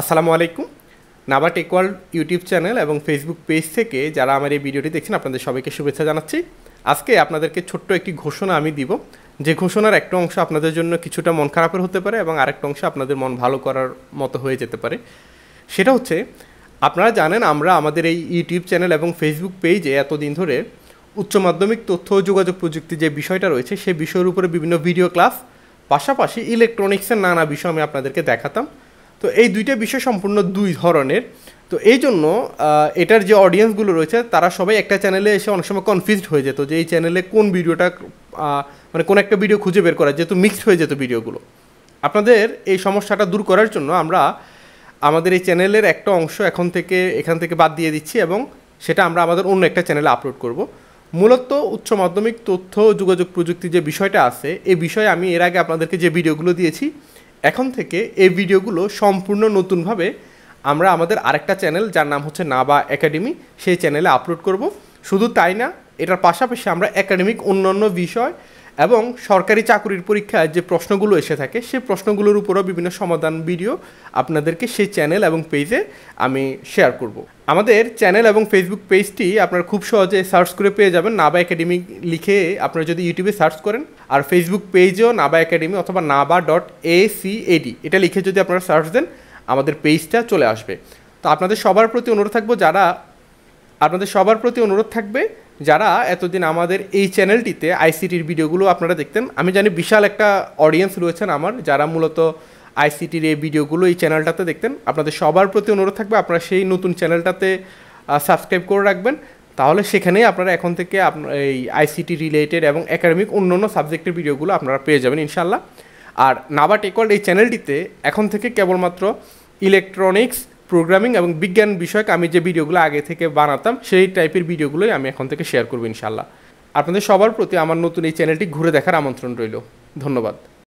আসসালামু আলাইকুম Naba TechWorld YouTube channel এবং ফেসবুক পেজ থেকে যারা আমার এই ভিডিওটি দেখছেন আপনাদের সবাইকে শুভেচ্ছা জানাচ্ছি আজকে আপনাদেরকে ছোট্ট একটি ঘোষণা আমি দিব যে ঘোষণার একটা অংশ আপনাদের জন্য কিছুটা মন খারাপের হতে পারে এবং আরেকটা অংশ আপনাদের মন ভালো করার মতো হয়ে যেতে পারে সেটা হচ্ছে আপনারা জানেন আমরা আমাদের এই ইউটিউব চ্যানেল এবং ফেসবুক পেজে এতদিন ধরে উচ্চ মাধ্যমিক তথ্য ও যোগাযোগ প্রযুক্তি যে বিষয়টা রয়েছে সেই বিষয়ের উপরে বিভিন্ন ভিডিও ক্লাস পাশাপাশি ইলেকট্রনিক্সের নানা বিষয় আমি আপনাদেরকে দেখাতাম তো এই দুইটা বিষয় সম্পূর্ণ দুই ধরনের তো এই জন্য এটার যে অডিয়েন্সগুলো রয়েছে তারা সবাই একটা চ্যানেলে এসে অনেক সময় কনফিউজড হয়ে যেত যে এই চ্যানেলে কোন ভিডিওটা মানে কোন একটা ভিডিও খুঁজে বের করা যেহেতু মিক্সড হয়ে যেত ভিডিওগুলো আপনাদের এই সমস্যাটা দূর করার জন্য আমরা আমাদের এই চ্যানেলের একটা অংশ এখন থেকে এখান থেকে বাদ দিয়ে দিচ্ছি এবং সেটা আমরা আমাদের অন্য একটা চ্যানেলে আপলোড করব মূলত উচ্চ মাধ্যমিক তথ্য যোগাযোগ প্রযুক্তি যে বিষয়টা আছে এই বিষয়ে আমি এর আগে আপনাদেরকে যে ভিডিওগুলো দিয়েছি এখন থেকে এই ভিডিওগুলো সম্পূর্ণ নতুনভাবে আমরা আমাদের আরেকটা চ্যানেল যার নাম হচ্ছে নাবা একাডেমি সেই চ্যানেলে আপলোড করব শুধু তাই না এটার পাশাপাশি আমরা একাডেমিক অন্যান্য বিষয় এবং সরকারি চাকুরির পরীক্ষায় যে প্রশ্নগুলো এসে থাকে সেই প্রশ্নগুলোর উপরও বিভিন্ন সমাধান ভিডিও আপনাদেরকে সেই চ্যানেল এবং পেজে আমি শেয়ার করব। আমাদের চ্যানেল এবং ফেসবুক পেজটি আপনারা খুব সহজে সার্চ করে পেয়ে যাবেন নাবা একাডেমি লিখে আপনারা যদি ইউটিউবে সার্চ করেন আর ফেসবুক পেজেও নাবা একাডেমি অথবা নাবা ডট এ সি এডি এটা লিখে যদি আপনারা সার্চ দেন আমাদের পেজটা চলে আসবে তো আপনাদের সবার প্রতি অনুরোধ থাকবো যারা আপনাদের সবার প্রতি অনুরোধ থাকবে যারা এতদিন আমাদের এই চ্যানেলটিতে আইসিটির ভিডিওগুলো আপনারা দেখতেন আমি জানি বিশাল একটা অডিয়েন্স রয়েছেন আমার যারা মূলত আইসিটির এই ভিডিওগুলো এই চ্যানেলটাতে দেখতেন আপনাদের সবার প্রতি অনুরোধ থাকবে আপনারা সেই নতুন চ্যানেলটাতে সাবস্ক্রাইব করে রাখবেন তাহলে সেখানেই আপনারা এখন থেকে আপনার এই আইসিটি রিলেটেড এবং একাডেমিক অন্য অন্য সাবজেক্টের ভিডিওগুলো আপনারা পেয়ে যাবেন ইনশাল্লাহ আর নাবা টেকওয়ার্ড এই চ্যানেলটিতে এখন থেকে কেবলমাত্র ইলেকট্রনিক্স প্রোগ্রামিং এবং বিজ্ঞান বিষয়ক আমি যে ভিডিওগুলো আগে থেকে বানাতাম সেই টাইপের ভিডিওগুলোই আমি এখন থেকে শেয়ার করবো ইনশাল্লাহ আপনাদের সবার প্রতি আমার নতুন এই চ্যানেলটি ঘুরে দেখার আমন্ত্রণ রইল ধন্যবাদ